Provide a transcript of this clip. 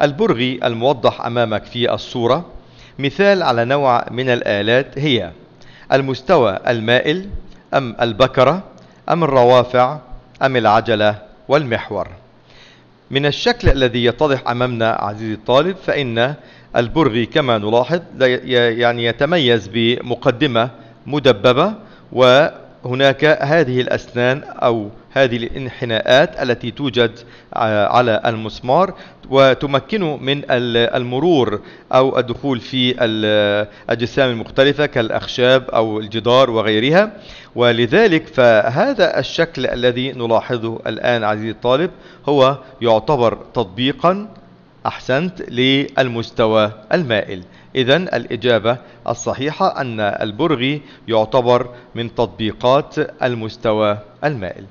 البرغي الموضح أمامك في الصورة مثال على نوع من الآلات هي المستوى المائل أم البكرة أم الروافع أم العجلة والمحور من الشكل الذي يتضح أمامنا عزيزي الطالب فإن البرغي كما نلاحظ يعني يتميز بمقدمة مدببة و هناك هذه الأسنان أو هذه الانحناءات التي توجد على المسمار وتمكنه من المرور أو الدخول في الأجسام المختلفة كالأخشاب أو الجدار وغيرها ولذلك فهذا الشكل الذي نلاحظه الآن عزيزي الطالب هو يعتبر تطبيقا أحسنت للمستوى المائل إذا الإجابة الصحيحة أن البرغي يعتبر من تطبيقات المستوى المائل